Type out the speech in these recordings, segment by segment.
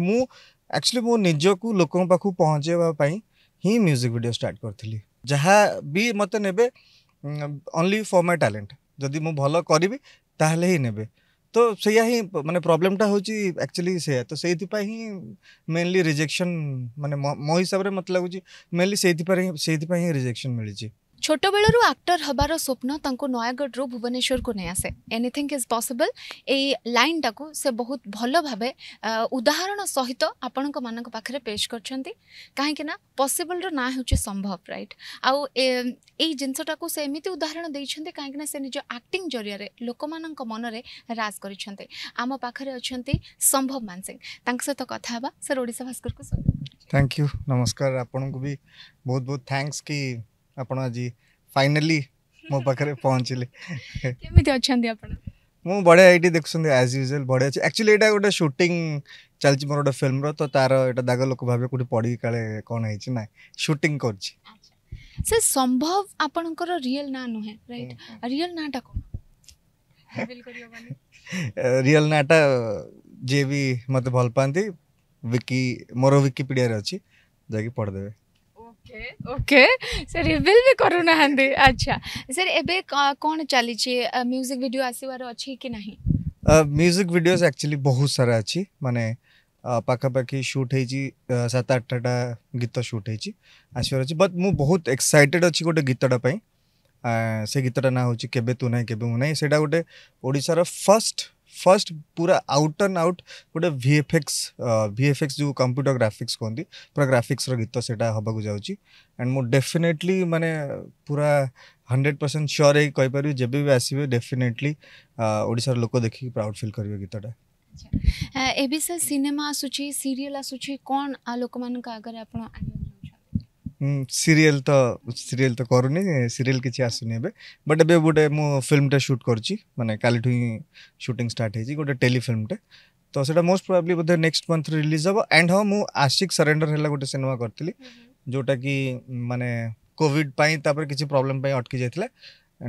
मुझुअली मुझक लोक पहुँचे ही music video start करी जहाँ भी मत ने ओनली फॉर माय टैलेंट जदि मुझ भल करी ही ने तो से ही मानते प्रोब्लेमटा हूँ एक्चुअली से तो से मेनली रिजेक्शन मानने मो हिसाब से मत लगुच मेनली रिजेक्शन मिली ছোটবেলু আক্টর হবার স্বপ্ন তাঁকু নয়াগড়ু ভুবনেশ্বরকু নিয়ে আসে এনিথিং ইজ পসিবল এই লাইনটা সে বহুত ভাল ভাবে উদাহরণ সহিত আপনার মানক পাখে পেশ করছেন কাহিঁকি না পসিবল না হচ্ছে সম্ভব রাইট আউ এই জিনিসটা সে এমিতি উদাহরণ দিয়েছেন কাহিঁকি না সে নিজ আক্টিং জরিয়া লোক মনরে রাজ করেছেন আম পাখে অনেক সম্ভব মানসিং তাঁর সহ কথা হওয়া sir Odisha Bhaskar thank you নমস্কার আপনার বহু বহু থ্যাংকস কি ଆପଣ ଆଜି ଫାଇନାଲି ମୋ ପାଖରେ ପହଞ୍ଚିଲେ କେମିତି ଅଛନ୍ତି ଆପଣ ମୁଁ ବଢ଼ିଆ ଏଇଠି ଦେଖୁଛନ୍ତି ଆଜ୍ ୟୁଜୁଆଲ୍ ବଢ଼ିଆ ଅଛି ଆକ୍ଚୁଆଲି ଏଇଟା ଗୋଟେ ସୁଟିଂ ଚାଲିଛି ମୋର ଗୋଟେ ଫିଲ୍ମର ତ ତାର ଏଇଟା ଦାଗ ଲୋକ ଭାବେ କେଉଁଠି ପଡ଼ିକି କାଳେ କ'ଣ ହେଇଛି ନା ସୁଟିଂ କରୁଛି ସେ ସମ୍ଭବ ଆପଣଙ୍କର ରିଅଲ୍ ନାଁ ନୁହେଁ ରାଇଟ୍ ରିଅଲ ନାଁଟା କ'ଣ ରିଅଲ ନାଁଟା ଯିଏ ବି ମୋତେ ଭଲ ପାଆନ୍ତି ୱିକି ମୋର ୱିକିପିଡ଼ିଆରେ ଅଛି ଯାଇକି ପଢ଼ିଦେବେ ओके सर रिविल भी करूना हाँ अच्छा सर एबे कौन चली छे म्यूजिक वीडियो आसीबार अछि कि नहीं म्यूजिक वीडियोस एक्चुअली बहुत सारा अछि माने पाखा पाखी शूट है जी सात आठटा गीत शूट है जी आसीबार अछि बट मु बहुत एक्साइटेड अछि गोटे गीतटा पई से गीतटा ना होछि केबे तू नहीं केबे मु नहीं सेटा गोटे ओडिसा रा फर्स्ट ଫାର୍ଷ୍ଟ ପୁରା ଆଉଟ୍ ଆଣ୍ଡ ଆଉଟ୍ ଗୋଟେ ଭି ଏଫେକ୍ସ ଭି ଏଫେକ୍ସ ଯେଉଁ କମ୍ପ୍ୟୁଟର ଗ୍ରାଫିକ୍ସ କୁହନ୍ତି ପୁରା ଗ୍ରାଫିକ୍ସର ଗୀତ ସେଇଟା ହେବାକୁ ଯାଉଛି ଆଣ୍ଡ ମୁଁ ଡେଫିନେଟଲି ମାନେ ପୁରା ହଣ୍ଡ୍ରେଡ଼ ପରସେଣ୍ଟ ସିଓର ହେଇକି କହିପାରିବି ଯେବେ ବି ଆସିବେ ଡେଫିନେଟଲି ଓଡ଼ିଶାର ଲୋକ ଦେଖିକି ପ୍ରାଉଡ଼ ଫିଲ୍ କରିବେ ଗୀତଟା ଏବେ ସାର୍ ସିନେମା ଆସୁଛି ସିରିଏଲ୍ ଆସୁଛି କ'ଣ ଲୋକମାନଙ୍କ ଆଗରେ ଆପଣ ଆଣିବେ ସିରିଏଲ୍ ତ ସିରିଏଲ୍ ତ କରୁନି ସିରିଏଲ୍ କିଛି ଆସୁନି ଏବେ ବଟ୍ ଏବେ ଗୋଟେ ମୁଁ ଫିଲ୍ମଟେ ସୁଟ୍ କରିଛି ମାନେ କାଲିଠୁ ହିଁ ସୁଟିଂ ଷ୍ଟାର୍ଟ ହେଇଛି ଗୋଟେ ଟେଲି ଫିଲ୍ମଟେ ତ ସେଇଟା ମୋଷ୍ଟ ପ୍ରୋବାବ୍ଲି ବୋଧେ ନେକ୍ସଟ ମନ୍ଥ ରିଲିଜ୍ ହେବ ଆଣ୍ଡ ହଁ ମୁଁ ଆଶିକ ସରେଣ୍ଡର ହେଲା ଗୋଟେ ସିନେମା କରିଥିଲି ଯେଉଁଟାକି ମାନେ କୋଭିଡ଼ ପାଇଁ ତାପରେ କିଛି ପ୍ରୋବ୍ଲେମ୍ ପାଇଁ ଅଟକି ଯାଇଥିଲା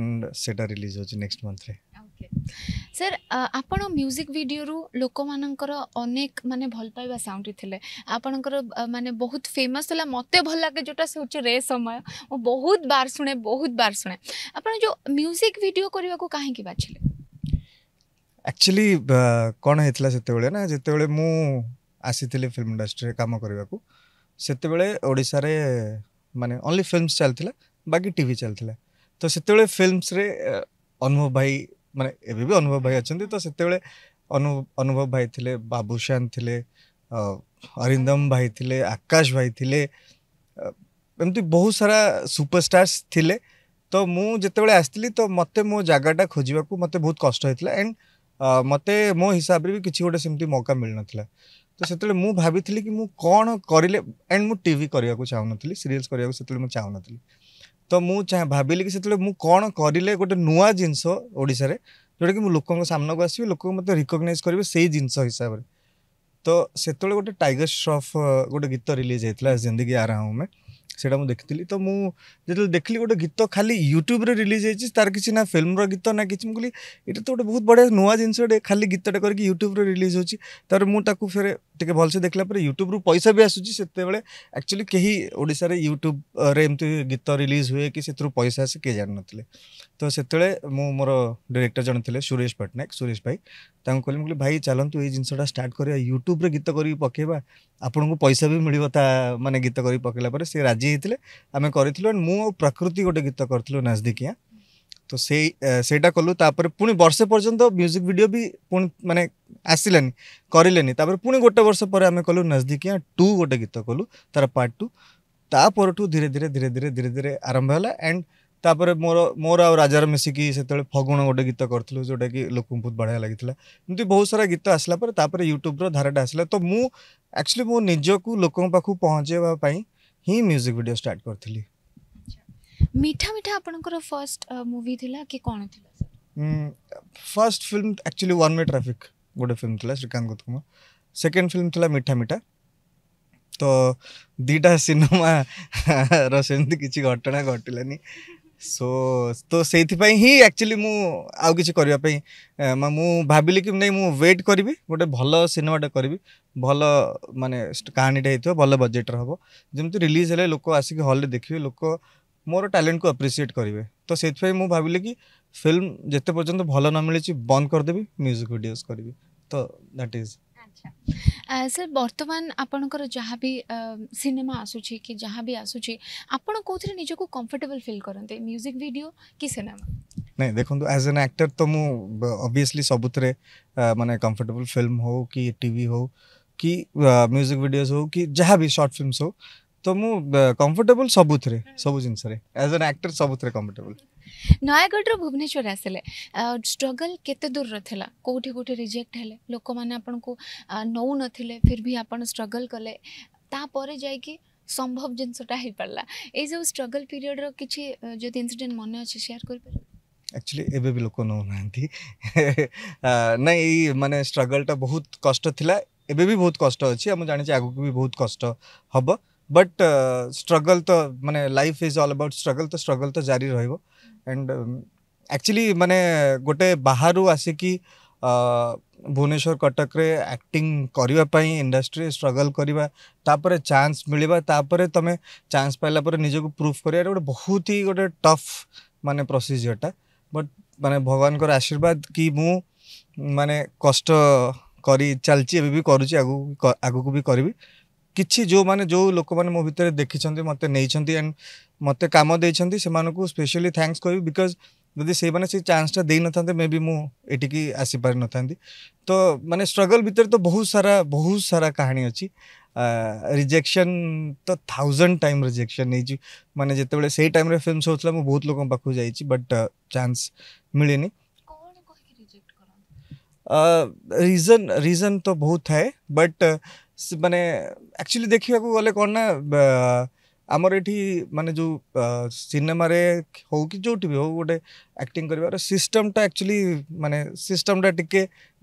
ଆଣ୍ଡ ସେଇଟା ରିଲିଜ୍ ହେଉଛି ନେକ୍ସଟ ମନ୍ଥରେ ସାର୍ ଆପଣ ମ୍ୟୁଜିକ୍ ଭିଡ଼ିଓରୁ ଲୋକମାନଙ୍କର ଅନେକ ମାନେ ଭଲ ପାଇବା ସାଉଣ୍ଡ ଥିଲେ ଆପଣଙ୍କର ମାନେ ବହୁତ ଫେମସ୍ ଥିଲା ମୋତେ ଭଲ ଲାଗେ ଯେଉଁଟା ସେ ହେଉଛି ରେ ସମୟ ମୁଁ ବହୁତ ବାର ଶୁଣେ ବହୁତ ବାର ଶୁଣେ ଆପଣ ଯେଉଁ ମ୍ୟୁଜିକ୍ ଭିଡ଼ିଓ କରିବାକୁ କାହିଁକି ବାଛିଲେ ଆକ୍ଚୁଆଲି କ'ଣ ହେଇଥିଲା ସେତେବେଳେ ନା ଯେତେବେଳେ ମୁଁ ଆସିଥିଲି ଫିଲ୍ମ ଇଣ୍ଡଷ୍ଟ୍ରିରେ କାମ କରିବାକୁ ସେତେବେଳେ ଓଡ଼ିଶାରେ ମାନେ ଓନ୍ଲି ଫିଲ୍ମସ୍ ଚାଲିଥିଲା ବାକି ଟି ଭି ଚାଲିଥିଲା ତ ସେତେବେଳେ ଫିଲ୍ମସରେ ଅନୁଭବ ଭାଇ ମାନେ ଏବେ ବି ଅନୁଭବ ଭାଇ ଅଛନ୍ତି ତ ସେତେବେଳେ ଅନୁଭବ ଭାଇ ଥିଲେ ବାବୁଶାନ ଥିଲେ ଅରିନ୍ଦମ ଭାଇ ଥିଲେ ଆକାଶ ଭାଇ ଥିଲେ ଏମିତି ବହୁତ ସାରା ସୁପରଷ୍ଟାର୍ସ ଥିଲେ ତ ମୁଁ ଯେତେବେଳେ ଆସିଥିଲି ତ ମୋତେ ମୋ ଜାଗାଟା ଖୋଜିବାକୁ ମୋତେ ବହୁତ କଷ୍ଟ ହେଇଥିଲା ଆଣ୍ଡ ମୋତେ ମୋ ହିସାବରେ ବି କିଛି ଗୋଟେ ସେମିତି ମୌକା ମିଳିନଥିଲା ତ ସେତେବେଳେ ମୁଁ ଭାବିଥିଲି କି ମୁଁ କ'ଣ କରିଲେ ଆଣ୍ଡ ମୁଁ ଟିଭି କରିବାକୁ ଚାହୁଁନଥିଲି ସିରିଏଲ୍ସ କରିବାକୁ ସେତେବେଳେ ମୁଁ ଚାହୁଁନଥିଲି ତ ମୁଁ ଭାବିଲି କି ସେତେବେଳେ ମୁଁ କ'ଣ କରିଲେ ଗୋଟେ ନୂଆ ଜିନିଷ ଓଡ଼ିଶାରେ ଯେଉଁଟାକି ମୁଁ ଲୋକଙ୍କ ସାମ୍ନାକୁ ଆସିବି ଲୋକଙ୍କୁ ମୋତେ ରିକଗ୍ନାଇଜ୍ କରିବେ ସେଇ ଜିନିଷ ହିସାବରେ ତ ସେତେବେଳେ ଗୋଟେ ଟାଇଗର୍ ଶ୍ରଫ୍ ଗୋଟେ ଗୀତ ରିଲିଜ୍ ହେଇଥିଲା ଜିନ୍ଦଗି ଆରାମେ ସେଇଟା ମୁଁ ଦେଖିଥିଲି ତ ମୁଁ ଯେତେବେଳେ ଦେଖିଲି ଗୋଟେ ଗୀତ ଖାଲି ୟୁଟ୍ୟୁବ୍ରେ ରିଲିଜ୍ ହେଇଛି ତାର କିଛି ନା ଫିଲ୍ମର ଗୀତ ନା କିଛି ମୁଁ କହିଲି ଏଇଟା ତ ଗୋଟେ ବହୁତ ବଢ଼ିଆ ନୂଆ ଜିନିଷ ଗୋଟେ ଖାଲି ଗୀତଟେ କରିକି ୟୁଟ୍ୟୁବ୍ରେ ରିଲିଜ୍ ହେଉଛି ତାପରେ ମୁଁ ତାକୁ ଫେରେ ଟିକେ ଭଲସେ ଦେଖିଲା ପରେ ୟୁଟ୍ୟୁବରୁ ପଇସା ବି ଆସୁଛି ସେତେବେଳେ ଆକ୍ଚୁଆଲି କେହି ଓଡ଼ିଶାରେ ୟୁଟ୍ୟୁବରେ ଏମିତି ଗୀତ ରିଲିଜ୍ ହୁଏ କି ସେଥିରୁ ପଇସା ଆସେ କିଏ ଜାଣିନଥିଲେ ତ ସେତେବେଳେ ମୁଁ ମୋର ଡିରେକ୍ଟର ଜଣେ ଥିଲେ ସୁରେଶ ପଟ୍ଟନାୟକ ସୁରେଶ ଭାଇ ତାଙ୍କୁ କହିଲି ମୁଁ କହିଲି ଭାଇ ଚାଲନ୍ତୁ ଏଇ ଜିନିଷଟା ଷ୍ଟାର୍ଟ କରିବା ୟୁଟ୍ୟୁବରେ ଗୀତ କରିକି ପକାଇବା ଆପଣଙ୍କୁ ପଇସା ବି ମିଳିବ ତା ମାନେ ଗୀତ କରିକି ପକାଇଲା ପରେ ସେ ରାଜି ହେଇଥିଲେ ଆମେ କରିଥିଲୁ ଆଣ୍ଡ ମୁଁ ଆଉ ପ୍ରକୃତି ଗୋଟେ ଗୀତ କରିଥିଲୁ ନାଜଦିକିଆ তো সেই সেইটা কলু তারপরে পুনি বর্ষে পর্যন্ত মিউজিক ভিডিও বি পুনি মানে আসিলানি করিলেনি তারপরে পুনি গোটে বর্ষ পরে আমি কলু নজদিকিয়া টু গোটে গীত কলু তার পার্ট টু তাপরঠু ধীরে ধীরে ধীরে ধীরে ধীরে ধীরে আরম্ভ হল এন্ড ତାପରେ ମୋର ମୋର ଆଉ ରାଜାର ମିଶିକି ସେତେବେଳେ ଫଗୁଣ ଗୋଟେ ଗୀତ କରିଥିଲୁ ଯେଉଁଟାକି ଲୋକଙ୍କୁ ବହୁତ ବଢ଼ିଆ ଲାଗିଥିଲା ଏମିତି ବହୁତ ସାରା ଗୀତ ଆସିଲା ପରେ ତାପରେ ୟୁଟ୍ୟୁବ୍ର ଧାରାଟା ଆସିଲା ତ ମୁଁ ଆକ୍ଚୁଆଲି ମୋ ନିଜକୁ ଲୋକଙ୍କ ପାଖକୁ ପହଞ୍ଚାଇବା ପାଇଁ ହିଁ ମ୍ୟୁଜିକ୍ ଭିଡ଼ିଓ ଷ୍ଟାର୍ଟ କରିଥିଲି ମିଠା ମିଠା ଆପଣଙ୍କର ଫର୍ଷ୍ଟ ମୁଭି ଥିଲା କି କ'ଣ ଥିଲା first film actually one way traffic ଗୋଟେ ଫିଲ୍ମ ଥିଲା ଶ୍ରୀକାନ୍ତ ଗୌତମ ସେକେଣ୍ଡ ଫିଲ୍ମ ଥିଲା ମିଠା ମିଠା ତ ଦୁଇଟା ସିନେମାର ସେମିତି କିଛି ଘଟଣା ଘଟିଲାନି ସୋ ତ ସେଇଥିପାଇଁ ହିଁ ଆକ୍ଚୁଆଲି ମୁଁ ଆଉ କିଛି କରିବା ପାଇଁ ମୁଁ ଭାବିଲି କି ନାଇଁ ମୁଁ ୱେଟ୍ କରିବି ଗୋଟେ ଭଲ ସିନେମାଟା କରିବି ଭଲ ମାନେ କାହାଣୀଟା ହେଇଥିବ ଭଲ ବଜେଟ୍ର ହେବ ଯେମିତି ରିଲିଜ୍ ହେଲେ ଲୋକ ଆସିକି ହଲ୍ରେ ଦେଖିବେ ଲୋକ मोर टैलेंट को अप्रिसीएट करेंगे तो से भाविली कि फिल्म जिते पर्यटन भल न मिली बंद करदेवि म्यूजिक भिड करी तो दैट इज सर बर्तमान आपणकर जहाँ भी सिनेमा आसूँ कि जहाँ भी आसूँ आप निज्क कम्फर्टेबल फिल करते म्यूजिक भिड कि सिनेमा ना देखो एज एन आक्टर तो मुझे अबिययसली सबुति मैंने कम्फर्टेबल फिल्म हो कि टी हो कि म्यूजिक भिडियो हो कि जहाँ भी सर्ट फिल्मस हो তো মু কমফর্টেবল সবুথরে সবু জিনিসরে এজ এন আক্টর সবুথরে কমফর্টেবল নয়াগড় রু ভুবনেশ্বর আসলে স্ট্রগল কেতে দূর লা কোটি কোটি রিজেক্ট হলে লোক মানে আপনার নৌ নথিলে ফির ভি আপনার স্ট্রগল কলে তাপরে যাইকি সম্ভব জিনিসটা হয়ে পারলা এই যে স্ট্রগল পিরিয়ডর কিছু যদি ইনসিডেন্ট মনে আছে শেয়ার করে পারে एक्चुअली एबे भी लोक नौ ना ये मानने स्ट्रगलटा बहुत कष्ट थिला एबे भी बहुत कष्ट अच्छी आम जानी आगे भी बहुत कष्ट हम ବଟ୍ ଷ୍ଟ୍ରଗଲ୍ ତ ମାନେ life is all about struggle ତ ଷ୍ଟ୍ରଗଲ୍ ତ ଜାରି ରହିବ ଆଣ୍ଡ ଆକ୍ଚୁଆଲି ମାନେ ଗୋଟେ ବାହାରୁ ଆସିକି ଭୁବନେଶ୍ୱର କଟକରେ ଆକ୍ଟିଂ କରିବା ପାଇଁ ଇଣ୍ଡଷ୍ଟ୍ରିରେ ଷ୍ଟ୍ରଗଲ୍ କରିବା ତାପରେ ଚାନ୍ସ ମିଳିବା ତାପରେ ତମେ ଚାନ୍ସ ପାଇଲା ପରେ ନିଜକୁ ପ୍ରୁଫ୍ କରିବାଟା ଗୋଟେ ବହୁତ ହି ଗୋଟେ ଟଫ୍ ମାନେ ପ୍ରୋସିଜିଓରଟା ବଟ୍ ମାନେ ଭଗବାନଙ୍କର ଆଶୀର୍ବାଦ କି ମୁଁ ମାନେ କଷ୍ଟ କରି ଚାଲିଛି ଏବେ ବି କରୁଛି ଆଗକୁ ଆଗକୁ ବି କରିବି कि जो मैंने जो लोक मो भर देखी मत नहीं मत कम से स्पेशली थैंक्स कह बिकज जदि से चान्सटा दे न था मे बी मुठिक आसी पार ना तो मैंने स्ट्रगल भितर तो बहुत सारा बहुत सारा कहानी अच्छी रिजेक्शन तो थाउजेंड टाइम रिजेक्शन नहीं मैंने जिते बड़े टाइम फिल्म शो मुझे बहुत लोग बट चान्स मिलनी रिजन रिजन तो बहुत थाए बट मानने एक्चुअली देखा गले कौन ना आमर ये मानने जो सिनेमारे हो कि जो भी हो गए आक्ट कर सिस्टमटा एक्चुअली मानने सिस्टमटा टी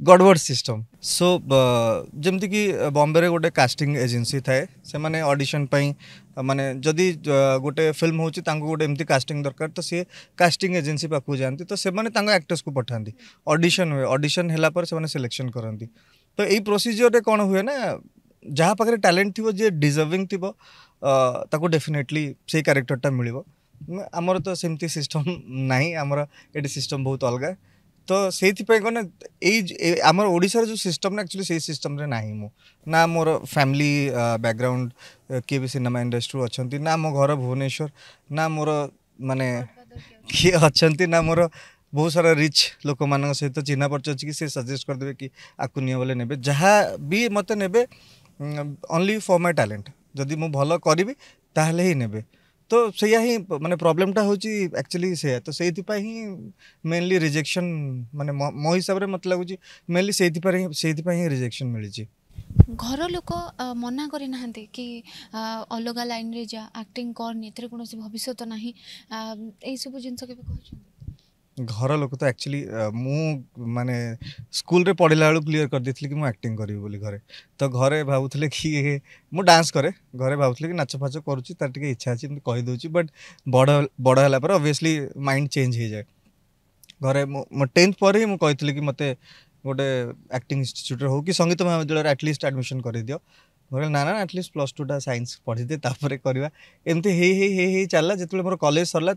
गड़बड़ सिस्टम सो जमती कि बम्बे गोटे कास्टिंग एजेन्सी थाए से अडिशन मानने जदि गोटे फिल्म होती कास्टिंग दरकार तो सी कास्टिंग एजेन्सी पाक जाती तो से आक्टर्स को पठाती अडिशन हुए अडिशन होने सिलेक्शन करती तो यही प्रोसीजर कौन हुए ना जहाँ पाखे टैलेंट थी जे डिजर्विंग थी ताको डेफिनेटली से कैरेक्टर टा मिल आमर तो सेमती तो सिस्टम ना आमर ये सिस्टम बहुत अलग तो से कम ओडार जो सिस्टम एक्चुअली से सिस्टम ना ना मोर फैमिली बैकग्राउंड किए भी सिनेमा इंडस्ट्री अच्छा ना मो घर भुवनेश्वर ना मोर मानने किए अच्छा ना मोर बहुत सारा रिच लोक मान सहित चिन्ह परिचय अच्छी सजेस्ट करदे कि आपको नि बोले ने जहाँ भी मत ने ओनली फॉर माय टैलेंट जदि मुझे भल कर ही ने तो से ही मानते प्रोब्लेम टा हूँ एक्चुअली से तो से मेनली रिजेक्शन मानते मो हिसाब से मतलब लगुच मेनली रिजेक्शन मिली घर लोक मना करना कि अलग लाइन रे जा आक्टिंग कर नहीं कौन भविष्य ना सब जिन कह घर लोक तो एक्चुअली मु माने स्कूल रे पढ़ला बेलू क्लीयर कर दी कि मुझे एक्टिंग करी बोली घरे तो घरे भावुले कि मुझे डांस करे घरे भावुले कि नाचफाच करुच्ची तर टे इच्छा अच्छी कहीदे बट बड़ बड़ा पर ऑब्वियसली माइंड चेंज हो जाए घरे टेन्थ पर ही मुझे कि मत गोटे आक्टिंग इनट्यूट्रे हो कि संगीत महाविद्यालय आटलिस्ट आडमिशन कर दि मैं ना ना आटलिस्ट प्लस टूटा सैंस पढ़ी देतापर करवा एमती चलना जो कलेज सरला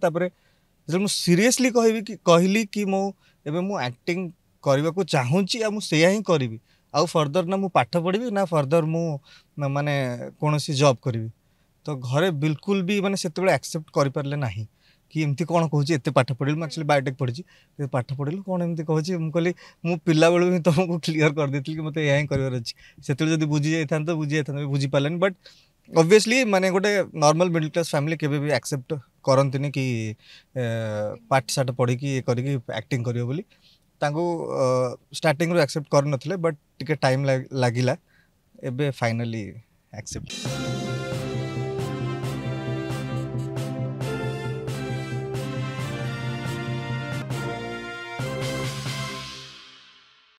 ଯେତେବେଳେ ମୁଁ ସିରିୟସଲି କହିବି କି କହିଲି କି ମୁଁ ଏବେ ମୁଁ ଆକ୍ଟିଂ କରିବାକୁ ଚାହୁଁଛି ଆଉ ମୁଁ ସେଇଆ ହିଁ କରିବି ଆଉ ଫର୍ଦର ନା ମୁଁ ପାଠ ପଢ଼ିବି ନା ଫର୍ଦର ମୁଁ ମାନେ କୌଣସି ଜବ୍ କରିବି ତ ଘରେ ବିଲକୁଲ ବି ମାନେ ସେତେବେଳେ ଆକ୍ସେପ୍ଟ କରିପାରିଲେ ନାହିଁ କି ଏମିତି କ'ଣ କହୁଛି ଏତେ ପାଠ ପଢ଼ିଲୁ ମୁଁ ଆକ୍ଚୁଆଲି ବାୟୋଟେକ୍ ପଢ଼ିଛି ପାଠ ପଢ଼ିଲୁ କ'ଣ ଏମିତି କହୁଛି ମୁଁ କହିଲି ମୁଁ ପିଲାବେଳୁ ହିଁ ତୁମକୁ କ୍ଲିଅର କରିଦେଇଥିଲି କି ମୋତେ ଏହା ହିଁ କରିବାର ଅଛି ସେତେବେଳେ ଯଦି ବୁଝି ଯାଇଥାନ୍ତା ବୁଝି ଯାଇଥାନ୍ତା ବୁଝିପାରିଲାନି ବଟ୍ ଅବଭିୟସଲି ମାନେ ଗୋଟେ ନର୍ମାଲ୍ ମିଡ଼ିଲ୍ କ୍ଲାସ୍ ଫ୍ୟାମିଲି କେବେ ବି ଆକ୍ସେପ୍ଟ କରନ୍ତିନି କି ପାଠଶାଠ ପଢ଼ିକି ଇଏ କରିକି ଆକ୍ଟିଂ କରିବ ବୋଲି ତାଙ୍କୁ ଷ୍ଟାର୍ଟିଂରୁ ଆକ୍ସେପ୍ଟ କରିନଥିଲେ ବଟ୍ ଟିକେ ଟାଇମ୍ ଲାଗିଲା ଏବେ ଫାଇନାଲି ଆକ୍ସେପ୍ଟ